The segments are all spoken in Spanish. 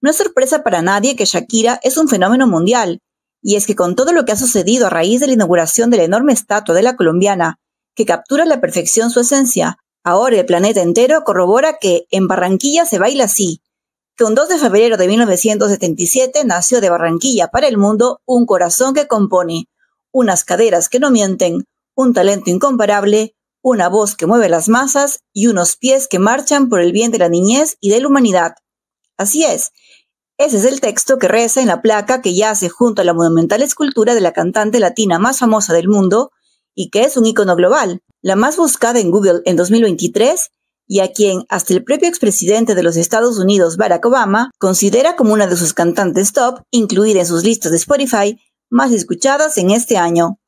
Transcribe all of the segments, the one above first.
No es sorpresa para nadie que Shakira es un fenómeno mundial, y es que con todo lo que ha sucedido a raíz de la inauguración de la enorme estatua de la colombiana, que captura a la perfección su esencia, ahora el planeta entero corrobora que en Barranquilla se baila así, que un 2 de febrero de 1977 nació de Barranquilla para el mundo un corazón que compone, unas caderas que no mienten, un talento incomparable, una voz que mueve las masas y unos pies que marchan por el bien de la niñez y de la humanidad. Así es, ese es el texto que reza en la placa que yace junto a la monumental escultura de la cantante latina más famosa del mundo y que es un icono global, la más buscada en Google en 2023 y a quien hasta el propio expresidente de los Estados Unidos, Barack Obama, considera como una de sus cantantes top, incluida en sus listas de Spotify, más escuchadas en este año.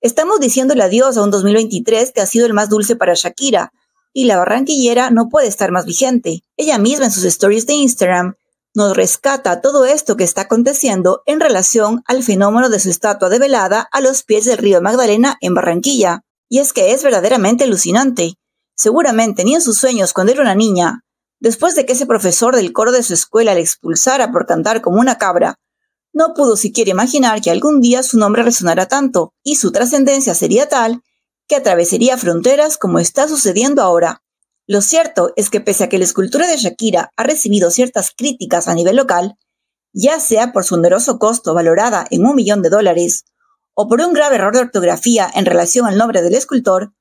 Estamos diciéndole adiós a un 2023 que ha sido el más dulce para Shakira, y la barranquillera no puede estar más vigente. Ella misma en sus stories de Instagram nos rescata todo esto que está aconteciendo en relación al fenómeno de su estatua de velada a los pies del río Magdalena en Barranquilla. Y es que es verdaderamente alucinante. Seguramente ni en sus sueños cuando era una niña, después de que ese profesor del coro de su escuela le expulsara por cantar como una cabra, no pudo siquiera imaginar que algún día su nombre resonara tanto y su trascendencia sería tal que atravesaría fronteras como está sucediendo ahora. Lo cierto es que pese a que la escultura de Shakira ha recibido ciertas críticas a nivel local, ya sea por su oneroso costo valorada en un millón de dólares o por un grave error de ortografía en relación al nombre del escultor,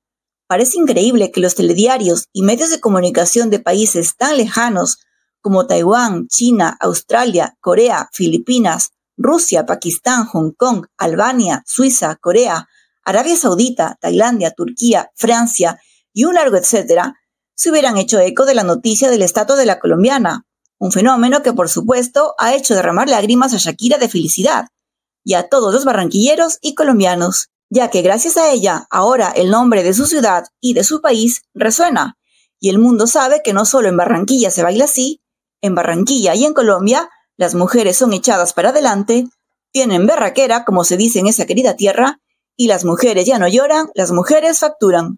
parece increíble que los telediarios y medios de comunicación de países tan lejanos como Taiwán, China, Australia, Corea, Filipinas, Rusia, Pakistán, Hong Kong, Albania, Suiza, Corea, Arabia Saudita, Tailandia, Turquía, Francia y un largo etcétera, se hubieran hecho eco de la noticia del estatus de la colombiana, un fenómeno que por supuesto ha hecho derramar lágrimas a Shakira de felicidad y a todos los barranquilleros y colombianos, ya que gracias a ella ahora el nombre de su ciudad y de su país resuena, y el mundo sabe que no solo en Barranquilla se baila así, en Barranquilla y en Colombia las mujeres son echadas para adelante, tienen berraquera, como se dice en esa querida tierra, y las mujeres ya no lloran, las mujeres facturan.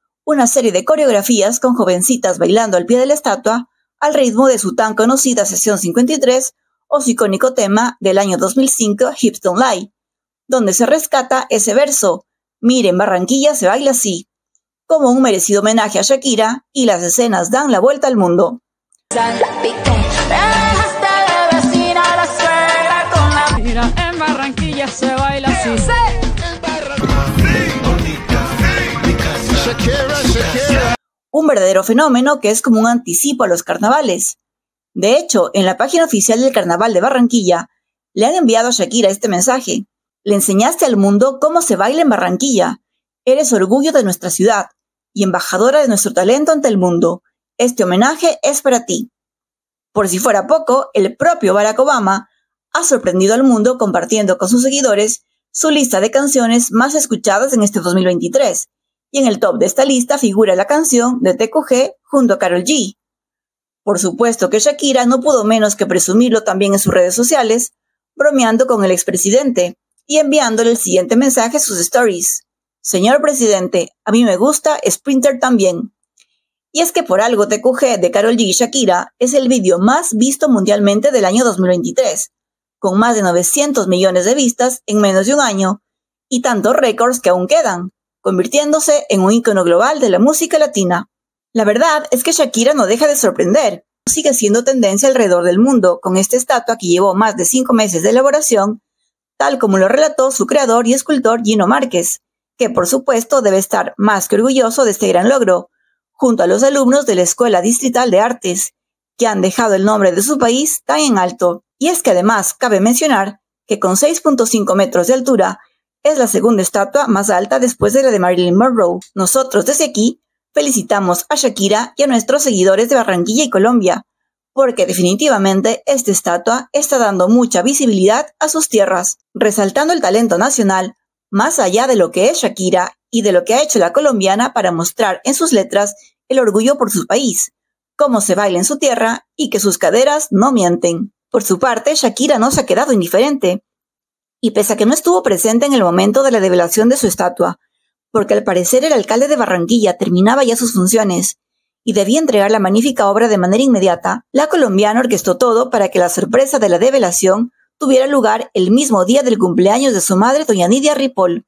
una serie de coreografías con jovencitas bailando al pie de la estatua al ritmo de su tan conocida sesión 53 o su icónico tema del año 2005, Hipstone Live donde se rescata ese verso, Miren, Barranquilla se baila así, como un merecido homenaje a Shakira y las escenas dan la vuelta al mundo. Barranquilla se baila un verdadero fenómeno que es como un anticipo a los carnavales. De hecho, en la página oficial del Carnaval de Barranquilla, le han enviado a Shakira este mensaje. Le enseñaste al mundo cómo se baila en Barranquilla. Eres orgullo de nuestra ciudad y embajadora de nuestro talento ante el mundo. Este homenaje es para ti. Por si fuera poco, el propio Barack Obama ha sorprendido al mundo compartiendo con sus seguidores su lista de canciones más escuchadas en este 2023 y en el top de esta lista figura la canción de TQG junto a Carol G. Por supuesto que Shakira no pudo menos que presumirlo también en sus redes sociales, bromeando con el expresidente y enviándole el siguiente mensaje a sus stories. Señor presidente, a mí me gusta Sprinter también. Y es que por algo TQG de Carol G y Shakira es el vídeo más visto mundialmente del año 2023, con más de 900 millones de vistas en menos de un año y tantos récords que aún quedan convirtiéndose en un ícono global de la música latina. La verdad es que Shakira no deja de sorprender. Sigue siendo tendencia alrededor del mundo con esta estatua que llevó más de cinco meses de elaboración, tal como lo relató su creador y escultor Gino Márquez, que por supuesto debe estar más que orgulloso de este gran logro, junto a los alumnos de la Escuela Distrital de Artes, que han dejado el nombre de su país tan en alto. Y es que además cabe mencionar que con 6.5 metros de altura es la segunda estatua más alta después de la de Marilyn Monroe. Nosotros desde aquí felicitamos a Shakira y a nuestros seguidores de Barranquilla y Colombia, porque definitivamente esta estatua está dando mucha visibilidad a sus tierras, resaltando el talento nacional, más allá de lo que es Shakira y de lo que ha hecho la colombiana para mostrar en sus letras el orgullo por su país, cómo se baila en su tierra y que sus caderas no mienten. Por su parte, Shakira no se ha quedado indiferente y pese a que no estuvo presente en el momento de la develación de su estatua, porque al parecer el alcalde de Barranquilla terminaba ya sus funciones y debía entregar la magnífica obra de manera inmediata, la colombiana orquestó todo para que la sorpresa de la develación tuviera lugar el mismo día del cumpleaños de su madre, doña Nidia Ripoll.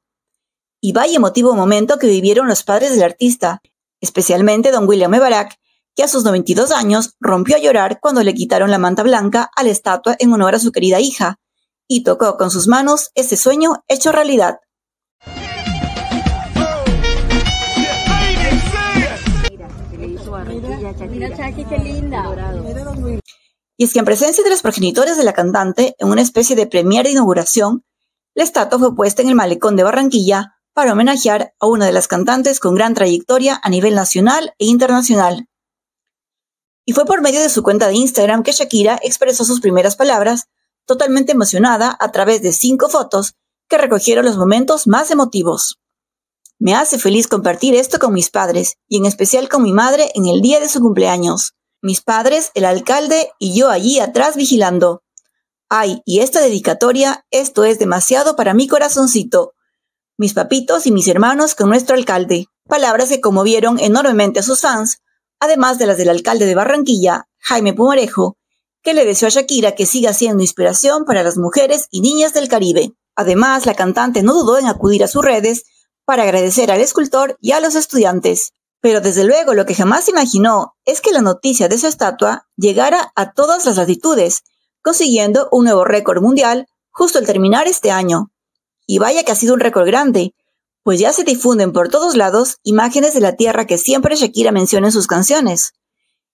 Y vaya emotivo momento que vivieron los padres del artista, especialmente don William Ebarak, que a sus 92 años rompió a llorar cuando le quitaron la manta blanca a la estatua en honor a su querida hija, y tocó con sus manos ese sueño hecho realidad. Y es que en presencia de los progenitores de la cantante, en una especie de premiera de inauguración, la estatua fue puesta en el malecón de Barranquilla para homenajear a una de las cantantes con gran trayectoria a nivel nacional e internacional. Y fue por medio de su cuenta de Instagram que Shakira expresó sus primeras palabras totalmente emocionada a través de cinco fotos que recogieron los momentos más emotivos. Me hace feliz compartir esto con mis padres y en especial con mi madre en el día de su cumpleaños. Mis padres, el alcalde y yo allí atrás vigilando. Ay, y esta dedicatoria, esto es demasiado para mi corazoncito. Mis papitos y mis hermanos con nuestro alcalde. Palabras que conmovieron enormemente a sus fans, además de las del alcalde de Barranquilla, Jaime Pumarejo, que le deseó a Shakira que siga siendo inspiración para las mujeres y niñas del Caribe. Además, la cantante no dudó en acudir a sus redes para agradecer al escultor y a los estudiantes. Pero desde luego lo que jamás imaginó es que la noticia de su estatua llegara a todas las latitudes, consiguiendo un nuevo récord mundial justo al terminar este año. Y vaya que ha sido un récord grande, pues ya se difunden por todos lados imágenes de la tierra que siempre Shakira menciona en sus canciones.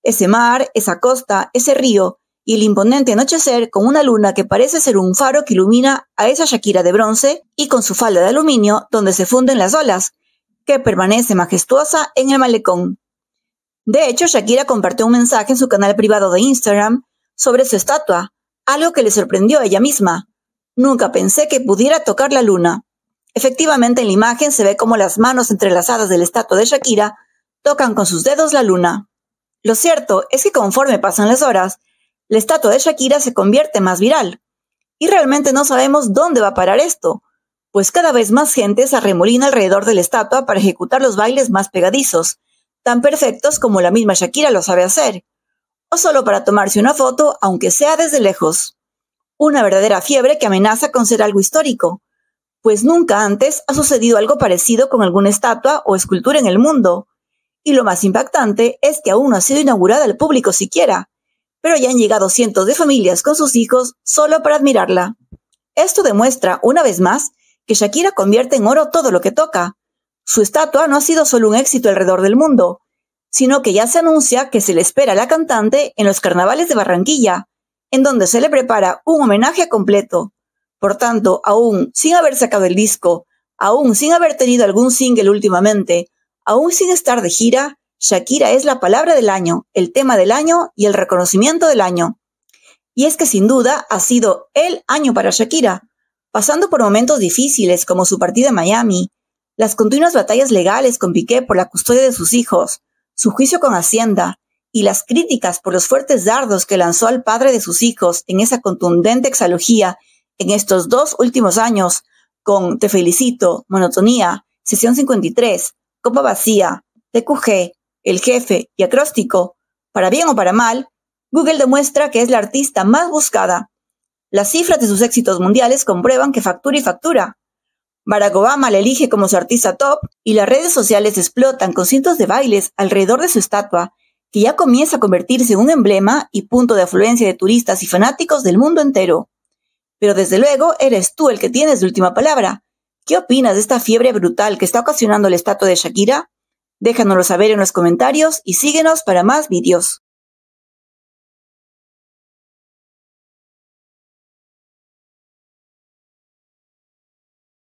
Ese mar, esa costa, ese río, y el imponente anochecer con una luna que parece ser un faro que ilumina a esa Shakira de bronce y con su falda de aluminio donde se funden las olas, que permanece majestuosa en el malecón. De hecho, Shakira compartió un mensaje en su canal privado de Instagram sobre su estatua, algo que le sorprendió a ella misma. Nunca pensé que pudiera tocar la luna. Efectivamente, en la imagen se ve como las manos entrelazadas de la estatua de Shakira tocan con sus dedos la luna. Lo cierto es que conforme pasan las horas, la estatua de Shakira se convierte más viral. Y realmente no sabemos dónde va a parar esto, pues cada vez más gente se arremolina alrededor de la estatua para ejecutar los bailes más pegadizos, tan perfectos como la misma Shakira lo sabe hacer, o solo para tomarse una foto, aunque sea desde lejos. Una verdadera fiebre que amenaza con ser algo histórico, pues nunca antes ha sucedido algo parecido con alguna estatua o escultura en el mundo. Y lo más impactante es que aún no ha sido inaugurada al público siquiera, pero ya han llegado cientos de familias con sus hijos solo para admirarla. Esto demuestra, una vez más, que Shakira convierte en oro todo lo que toca. Su estatua no ha sido solo un éxito alrededor del mundo, sino que ya se anuncia que se le espera a la cantante en los carnavales de Barranquilla, en donde se le prepara un homenaje completo. Por tanto, aún sin haber sacado el disco, aún sin haber tenido algún single últimamente, aún sin estar de gira, Shakira es la palabra del año, el tema del año y el reconocimiento del año. Y es que sin duda ha sido el año para Shakira, pasando por momentos difíciles como su partida en Miami, las continuas batallas legales con Piqué por la custodia de sus hijos, su juicio con Hacienda y las críticas por los fuertes dardos que lanzó al padre de sus hijos en esa contundente exalogía en estos dos últimos años con Te felicito, Monotonía, Sesión 53, Copa Vacía, TQG, el jefe y acróstico, para bien o para mal, Google demuestra que es la artista más buscada. Las cifras de sus éxitos mundiales comprueban que factura y factura. Barack Obama la elige como su artista top y las redes sociales explotan con cientos de bailes alrededor de su estatua, que ya comienza a convertirse en un emblema y punto de afluencia de turistas y fanáticos del mundo entero. Pero desde luego eres tú el que tienes la última palabra. ¿Qué opinas de esta fiebre brutal que está ocasionando la estatua de Shakira? Déjanoslo saber en los comentarios y síguenos para más vídeos.